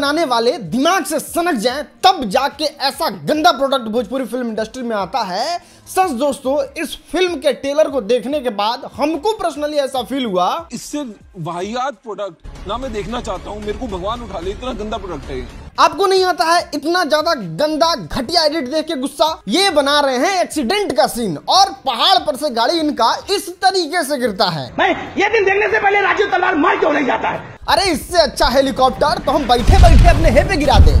बनाने वाले दिमाग से सनक जाएं तब जाके ऐसा गंदा प्रोडक्ट भोजपुरी फिल्म इंडस्ट्री में आता है सच दोस्तों इस फिल्म के टेलर को देखने के बाद हमको पर्सनली ऐसा फील हुआ इससे वाहियात प्रोडक्ट ना मैं देखना चाहता हूँ मेरे को भगवान उठा ले इतना गंदा प्रोडक्ट है आपको नहीं आता है इतना ज्यादा गंदा घटिया एडिट देख के गुस्सा ये बना रहे हैं एक्सीडेंट का सीन और पहाड़ पर से गाड़ी इनका इस तरीके से गिरता है ये दिन देखने से पहले राजीव तलवार मर क्यों नहीं जाता है अरे इससे अच्छा हेलीकॉप्टर तो हम बैठे बैठे अपने हे पे गिरा दे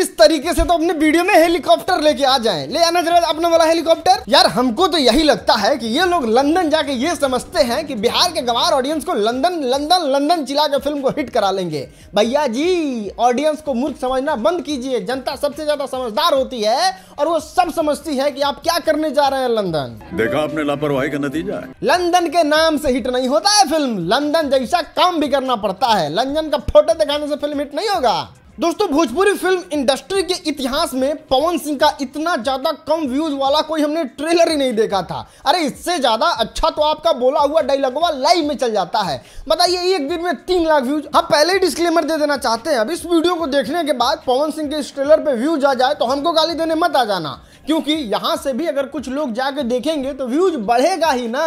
इस तरीके से तो अपने वीडियो में हेलीकॉप्टर लेके आ जाएं ले आना जरा अपने वाला हेलीकॉप्टर यार हमको तो यही लगता है कि ये लोग लंदन जाके ये समझते हैं कि बिहार के गवार ऑडियंस को लंदन लंदन लंदन चिला के फिल्म को हिट करा लेंगे भैया जी ऑडियंस को मूर्ख समझना बंद कीजिए जनता सबसे ज्यादा समझदार होती है और वो सब समझती है की आप क्या करने जा रहे हैं लंदन देखा आपने लापरवाही का नतीजा लंदन के नाम से हिट नहीं होता है फिल्म लंदन जैसा काम भी करना पड़ता है लंदन का फोटो दिखाने से फिल्म हिट नहीं होगा दोस्तों भोजपुरी फिल्म इंडस्ट्री के इतिहास में पवन सिंह का इतना ज़्यादा कम व्यूज वाला कोई हमने ट्रेलर ही नहीं देखा था अरे इससे ज़्यादा अच्छा तो आपका बोला हुआ डायलॉगवा लाइव में चल जाता है बताइए एक दिन में तीन लाख व्यूज हम हाँ, पहले ही डिस्क्लेमर दे देना चाहते हैं अब इस वीडियो को देखने के बाद पवन सिंह के इस ट्रेलर पे व्यूज आ जाए तो हमको गाली देने मत आ जाना क्योंकि यहाँ से भी अगर कुछ लोग जाके देखेंगे तो व्यूज बढ़ेगा ही ना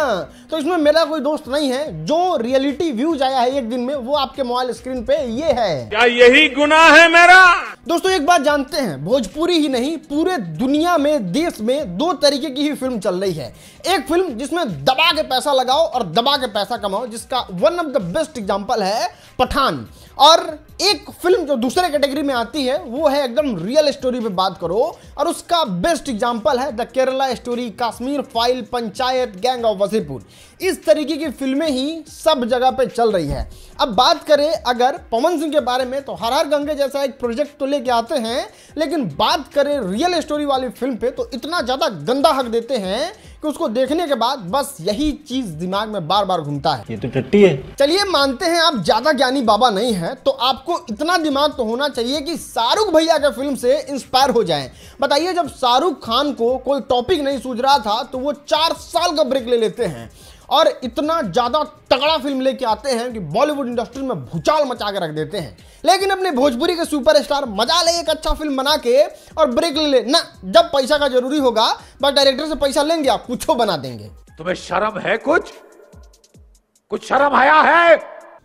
तो इसमें मेरा कोई दोस्त नहीं है जो रियलिटी व्यूज आया है एक दिन में वो आपके मोबाइल स्क्रीन पे ये है क्या यही गुना है है मेरा दोस्तों एक बात जानते हैं भोजपुरी ही नहीं पूरे दुनिया में देश में दो तरीके की ही फिल्म चल रही है एक फिल्म जिसमें दबा के पैसा लगाओ और दबा के पैसा कमाओ जिसका one of the best example है पठान और एक फिल्म जो दूसरे कैटेगरी में आती है वो है एकदम रियल स्टोरी पे बात करो और उसका बेस्ट एग्जांपल है the Kerala story Kashmir file Panchayat gang of Wasseypur इस तरीके की फिल्में ही सब जगह पे चल रही है अब बात करें अगर पवन सिंह के बारे में तो हर हर गंगे जैसा एक प्रोजेक्ट तो लेके आते हैं लेकिन बात करें रियल स्टोरी वाली फिल्म पे तो इतना ज़्यादा गंदा हक देते हैं कि उसको देखने के बाद बस यही चीज दिमाग में बार बार घूमता है ये तो टट्टी है चलिए मानते हैं आप ज्यादा ज्ञानी बाबा नहीं है तो आपको इतना दिमाग तो होना चाहिए कि शाहरुख भैया के फिल्म से इंस्पायर हो जाए बताइए जब शाहरुख खान को कोई टॉपिक नहीं सूझ रहा था तो वो चार साल का ब्रेक ले लेते हैं और इतना ज़्यादा तगड़ा फिल्म लेके आते हैं कि बॉलीवुड इंडस्ट्री में भूचाल मचा के रख देते हैं लेकिन अपने भोजपुरी के सुपरस्टार मजा ले एक अच्छा फिल्म बना के और ब्रेक ले ले ना जब पैसा का जरूरी होगा बस डायरेक्टर से पैसा लेंगे आप कुछ बना देंगे तुम्हें शर्म है कुछ कुछ शर्म आया है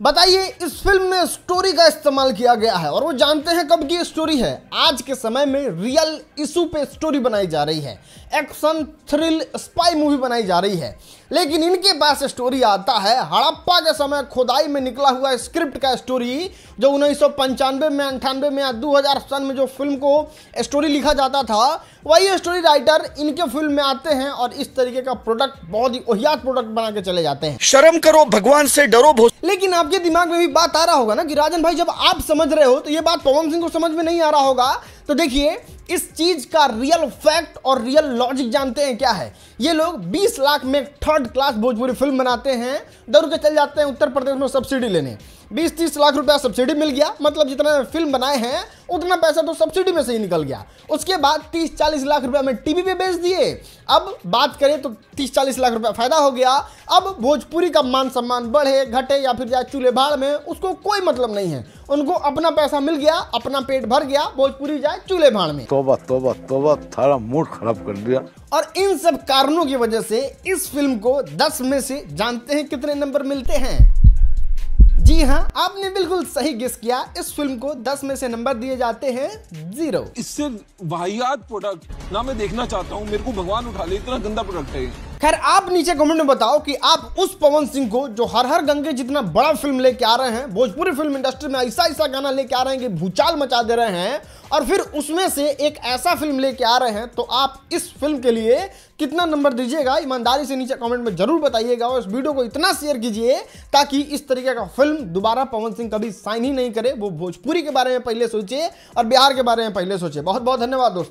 बताइए इस फिल्म में स्टोरी का इस्तेमाल किया गया है और वो जानते हैं कब की स्टोरी है आज के समय में रियल इशू पे स्टोरी बनाई जा रही है एक्शन थ्रिल स्पाई मूवी बनाई जा रही है लेकिन इनके पास स्टोरी आता है हड़प्पा के समय खुदाई में निकला हुआ स्क्रिप्ट का स्टोरी जो उन्नीस में अंठानवे में या दो हजार में जो फिल्म को स्टोरी लिखा जाता था वही स्टोरी राइटर इनके फिल्म में आते हैं और इस तरीके का प्रोडक्ट बहुत ही ओहियात प्रोडक्ट बना के चले जाते हैं शर्म करो भगवान से डरो लेकिन आपके दिमाग में भी बात आ रहा होगा ना कि राजन भाई जब आप समझ रहे हो तो ये बात पवन सिंह को समझ में नहीं आ रहा होगा तो देखिए इस चीज का रियल फैक्ट और रियल लॉजिक जानते हैं क्या है ये लोग 20 लाख में थर्ड क्लास भोजपुरी फिल्म बनाते हैं दौड़ के चल जाते हैं उत्तर प्रदेश में सब्सिडी लेने बीस तीस लाख रुपया सब्सिडी मिल गया मतलब जितना फिल्म बनाए हैं उतना पैसा तो सब्सिडी में से ही निकल गया उसके बाद तीस चालीस लाख रुपया में टीवी पे बेच दिए अब बात करें तो तीस चालीस लाख रुपया फायदा हो गया अब भोजपुरी का मान सम्मान बढ़े घटे या फिर जाए चूल्हे भाड़ में उसको कोई मतलब नहीं है उनको अपना पैसा मिल गया अपना पेट भर गया भोजपुरी जाए चूल्हे भाड़ में तोबा तोबा तोबा थारा मूड खराब कर दिया और इन सब कारणों की वजह से इस फिल्म को 10 में से जानते हैं कितने नंबर मिलते हैं जी हाँ आपने बिल्कुल सही गिस किया इस फिल्म को 10 में से नंबर दिए जाते हैं जीरो इससे वाहियात प्रोडक्ट ना मैं देखना चाहता हूँ मेरे को भगवान उठा ले इतना गंदा प्रोडक्ट है खैर आप नीचे कमेंट में बताओ कि आप उस पवन सिंह को जो हर हर गंगे जितना बड़ा फिल्म लेके आ रहे हैं भोजपुरी फिल्म इंडस्ट्री में ऐसा ऐसा गाना लेके आ रहे हैं कि भूचाल मचा दे रहे हैं और फिर उसमें से एक ऐसा फिल्म लेके आ रहे हैं तो आप इस फिल्म के लिए कितना नंबर दीजिएगा ईमानदारी से नीचे कमेंट में जरूर बताइएगा और इस वीडियो को इतना शेयर कीजिए ताकि इस तरीके का फिल्म दोबारा पवन सिंह कभी साइन ही नहीं करे वो भोजपुरी के बारे में पहले सोचे और बिहार के बारे में पहले सोचे बहुत बहुत धन्यवाद दोस्तों